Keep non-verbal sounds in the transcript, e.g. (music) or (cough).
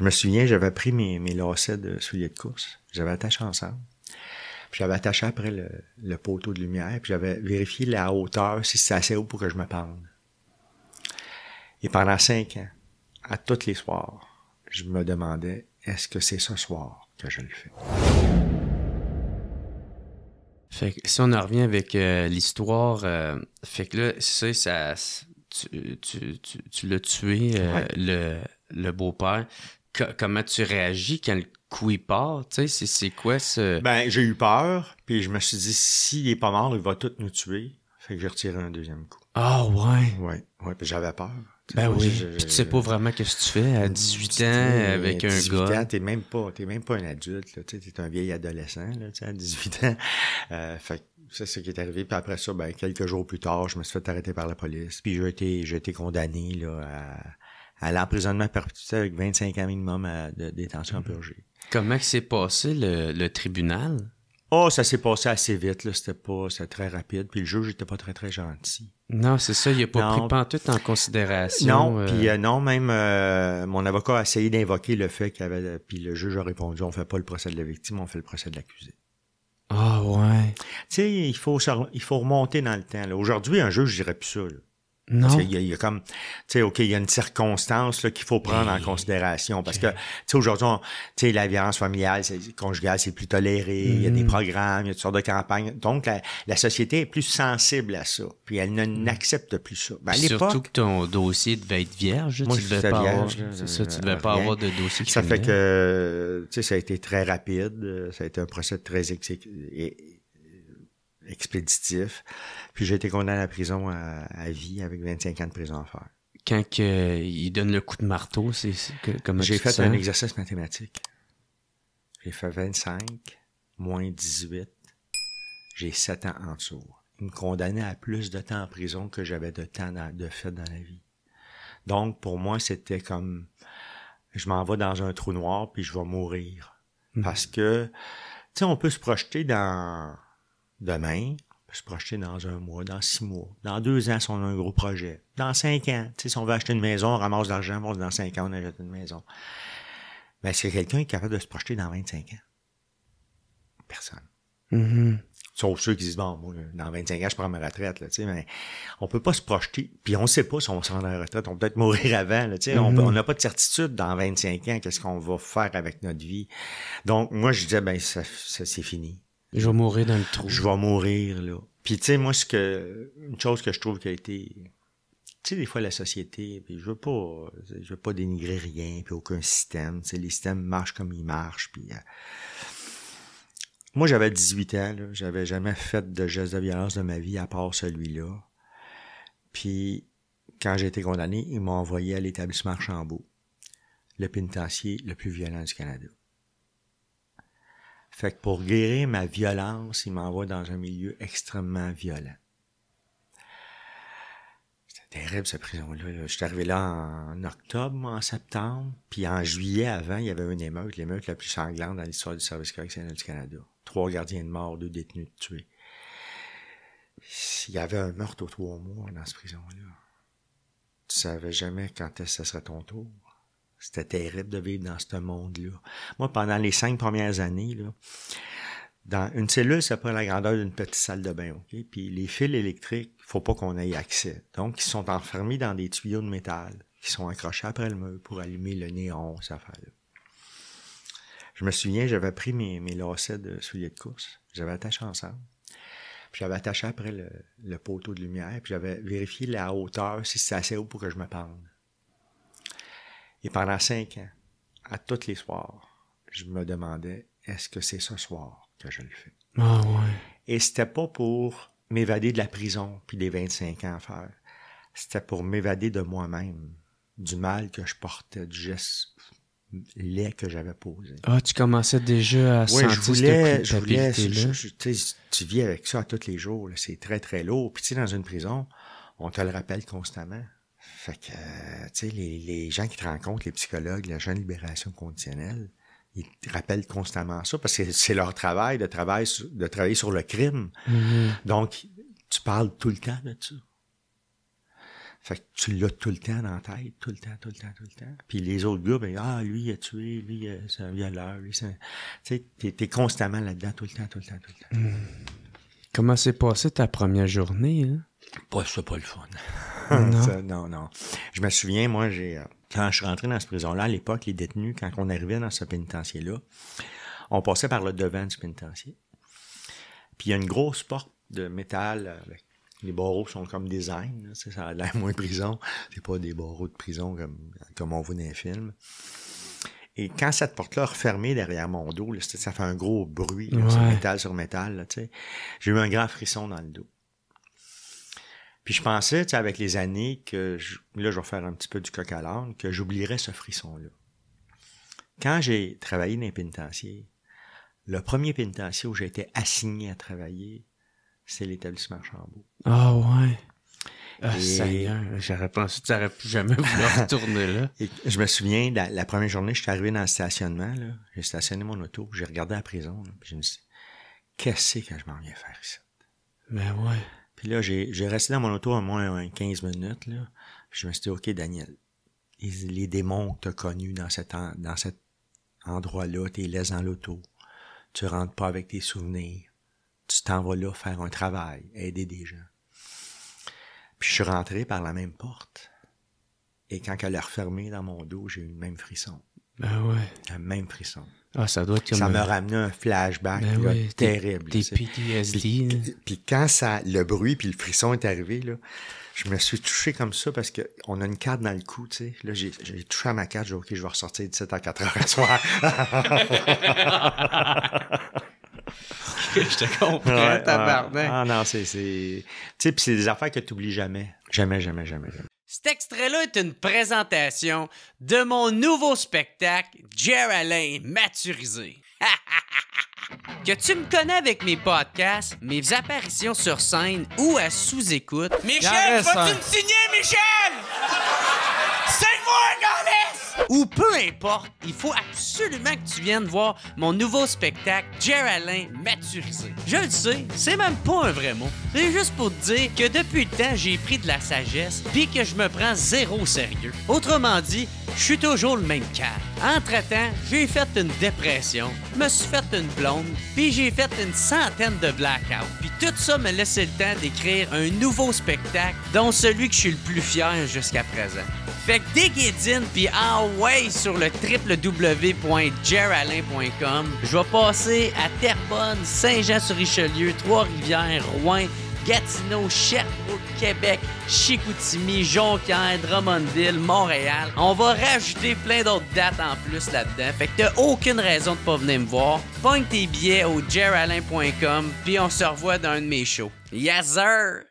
Je me souviens, j'avais pris mes, mes lacets de souliers de course, j'avais attaché ensemble. Puis j'avais attaché après le, poteau de lumière, puis j'avais vérifié la hauteur, si c'est assez haut pour que je me parle. Et pendant cinq ans, à tous les soirs, je me demandais, est-ce que c'est ce soir que je le fais? Fait que si on en revient avec euh, l'histoire, euh, fait que là, ça, ça tu, tu, tu, l'as tué, euh, le, le beau-père comment tu réagis quand le coup il part? c'est quoi ce. Ben, j'ai eu peur, puis je me suis dit, s'il est pas mort, il va tout nous tuer. Fait que j'ai retiré un deuxième coup. Ah, ouais. Ouais, ouais, puis j'avais peur. Ben oui. puis tu sais pas vraiment qu'est-ce que tu fais à 18 ans avec un gars. t'es même pas, même pas un adulte, Tu T'es un vieil adolescent, à 18 ans. Euh, c'est ce qui est arrivé. Puis après ça, ben, quelques jours plus tard, je me suis fait arrêter par la police. Puis j'ai été, condamné, là, à à l'emprisonnement perpétuel avec 25 ans minimum euh, de détention purgée. Comment s'est passé le, tribunal? Oh, ça s'est passé assez vite, là. C'était pas, très rapide. Puis le juge n'était pas très, très gentil. Non, c'est ça. Il n'a pas pris tout en considération. Non, euh. puis euh, non, même mon avocat a essayé d'invoquer le fait qu'il avait. Puis le juge a répondu on fait pas le procès de la victime, on fait le procès de l'accusé. Ah, ouais. Tu sais, il faut, il faut remonter dans le temps. Aujourd'hui, un juge, je dirais plus ça. Non. Il y, a, y, a comme, tu sais, OK, il y a une circonstance qu'il faut prendre en ben, considération parce que, tu sais, aujourd'hui, tu sais, la violence familiale, conjugale, c'est plus toléré, il y a des mm-hmm. programmes, il y a toutes sortes de campagnes. Donc, la, la société est plus sensible à ça, puis elle mm. n'accepte plus ça. Ben, à surtout que ton dossier devait être vierge, tu devais pas vierge, ça, tu devais pas avoir de dossier. Ça fait que, tu sais, ça a été très rapide, ça a été un procès très exécutif expéditif. Puis j'ai été condamné à la prison euh, à, vie avec 25 ans de prison à faire. Quand euh, il donne le coup de marteau, c'est comme J'ai fait un exercice mathématique. J'ai fait 25 moins 18. J'ai 7 ans en dessous. Il me condamnait à plus de temps en prison que j'avais de temps de fait dans la vie. Donc, pour moi, c'était comme je m'en vais dans un trou noir puis je vais mourir. Mmh. Parce que, tu sais, on peut se projeter dans demain, peut se projeter dans un mois, dans six mois, dans deux ans si on a un gros projet, dans cinq ans, si on veut acheter une maison, on ramasse de l'argent, on dans cinq ans, on achète une maison. Mais est-ce que quelqu'un est capable de se projeter dans 25 ans? Personne. Mm-hmm. Sauf ceux qui disent, bon, moi, dans 25 ans, je prends ma retraite, là, mais on peut pas se projeter, puis on sait pas si on va à la retraite, on peut peut-être mourir avant, là, mm-hmm. on n'a pas de certitude dans 25 ans, qu'est-ce qu'on va faire avec notre vie. Donc, moi, je disais, ben, ça c'est fini. Je vais mourir dans le trou. Je vais mourir, là. Puis, tu sais, moi, ce que, une chose que je trouve qui a été, tu sais, des fois, la société, puis je veux pas, je veux pas dénigrer rien, puis aucun système, C'est les systèmes marchent comme ils marchent, puis... Euh, moi, j'avais 18 ans, là, j'avais jamais fait de gestes de violence de ma vie, à part celui-là. Puis, quand j'ai été condamné, ils m'ont envoyé à l'établissement Chambault, le pénitencier le plus violent du Canada. Fait que pour guérir ma violence, il m'envoie dans un milieu extrêmement violent. C'était terrible, cette prison-là. Je suis arrivé là en octobre, en septembre, puis en juillet avant, il y avait une émeute, l'émeute la plus sanglante dans l'histoire du service correctionnel du Canada. Trois gardiens de mort, deux détenus tués. Il y avait un meurtre aux trois mois dans cette prison-là, tu savais jamais quand est-ce que ce serait ton tour. C'était terrible de vivre dans ce monde-là. Moi, pendant les cinq premières années, là, dans une cellule, ça prend la grandeur d'une petite salle de bain, OK? Puis les fils électriques, faut pas qu'on ait accès. Donc, ils sont enfermés dans des tuyaux de métal qui sont accrochés après le mur pour allumer le néon, ça affaire-là. Je me souviens, j'avais pris mes, mes lacets de souliers de course, j'avais attaché ensemble, puis j'avais attaché après le, le, poteau de lumière, puis j'avais vérifié la hauteur, si c'est assez haut pour que je me pende. Et pendant cinq ans, à tous les soirs, je me demandais, est-ce que c'est ce soir que je le fais? Ah ouais. Et c'était pas pour m'évader de la prison puis des 25 ans à faire. C'était pour m'évader de moi-même, du mal que je portais, du geste laid que j'avais posé. Ah, tu commençais déjà à sentir je voulais, je voulais, tu vis avec ça tous les jours, c'est très très lourd. Puis tu sais, dans une prison, on te le rappelle constamment. Fait que, euh, tu sais, les, les, gens qui te rencontrent, les psychologues, les gens de libération conditionnelle, ils te rappellent constamment ça parce que c'est leur travail de, de travailler sur le crime. Mm-hmm. Donc, tu parles tout le temps de ça. Fait que tu l'as tout le temps dans ta tête, tout le temps, tout le temps, tout le temps. Puis les autres gars, ben, ah, lui, il a tué, lui, euh, c'est un violeur, lui, c'est Tu sais, t'es, constamment là-dedans, tout le temps, tout le temps, tout le temps. Mm. Comment s'est passée ta première journée, hein? Pas, c'est pas le fun. (laughs) Non. non, Je me souviens, moi, j'ai euh, quand je suis rentré dans ce prison-là, à l'époque, les détenus, quand on arrivait dans ce pénitencier-là, on passait par le devant du pénitencier. Puis il y a une grosse porte de métal les barreaux sont comme des aignes, ça a l'air moins prison. C'est pas des barreaux de prison comme, comme on voit dans les films. Et quand cette porte-là refermée derrière mon dos, ça fait un gros bruit, métal sur métal. J'ai eu un grand frisson dans le dos. Puis je pensais, tu sais, avec les années, que là, je vais faire un petit peu du coq à l'âne, que j'oublierais ce frisson-là. Quand j'ai travaillé dans les pénitencier, le premier pénitencier où j'ai été assigné à travailler, c'est l'établissement Chambaud. Ah ouais. Ah, j'aurais pensé que tu n'aurais plus jamais voulu retourner là. (laughs) Et je me souviens, la, première journée, je suis arrivé dans le stationnement, j'ai stationné mon auto, j'ai regardé la prison, je me suis dit, qu'est-ce que je m'en viens faire ici? Ben ouais. Puis là, j'ai resté dans mon auto à moins 15 minutes. Là. je me suis dit, OK, Daniel, les, démons que tu as connus dans, dans cet endroit-là, tu les dans l'auto. Tu rentres pas avec tes souvenirs. Tu t'en vas là faire un travail, aider des gens. Puis je suis rentré par la même porte. Et quand elle a refermé dans mon dos, j'ai eu le même frisson. Ben ouais. Le même frisson. Ah, ça doit être me ramenait un flashback ben terrible. Des, PTSD. Hein. Puis, quand ça, le bruit puis le frisson est arrivé, je me suis touché comme ça parce qu'on a une carte dans le cou, tu j'ai, touché à ma carte, j'ai OK, je vais ressortir de 7 à 4 heures soir. (laughs) je te comprends, Ah, non, c'est... Tu sais, puis c'est des affaires que tu n'oublies Jamais, jamais, jamais, jamais. Cet extrait-là est une présentation de mon nouveau spectacle Alain maturisé. (laughs) que tu me connais avec mes podcasts, mes apparitions sur scène ou à sous-écoute. Michel, vas-tu me signer, Michel? C'est moi, ou peu importe, il faut absolument que tu viennes voir mon nouveau spectacle Geraldin maturisé. Je le sais, c'est même pas un vrai mot. C'est juste pour te dire que depuis le temps, j'ai pris de la sagesse puis que je me prends zéro sérieux. Autrement dit, je suis toujours le même cas. Entre-temps, j'ai fait une dépression, me suis fait une blonde, puis j'ai fait une centaine de blackouts. Puis tout ça me laissait le temps d'écrire un nouveau spectacle, dont celui que je suis le plus fier jusqu'à présent. Fait que dès puis way sur le www.geralain.com, Je vais passer à Terrebonne, Saint-Jean-sur-Richelieu, Trois-Rivières, Rouen, Gatineau, Sherbrooke, Québec, Chicoutimi, Jonquière, Drummondville, Montréal. On va rajouter plein d'autres dates en plus là-dedans. Fait que t'as aucune raison de pas venir me voir. Pogne tes billets au jeralin.com puis on se revoit dans un de mes shows. Yes sir!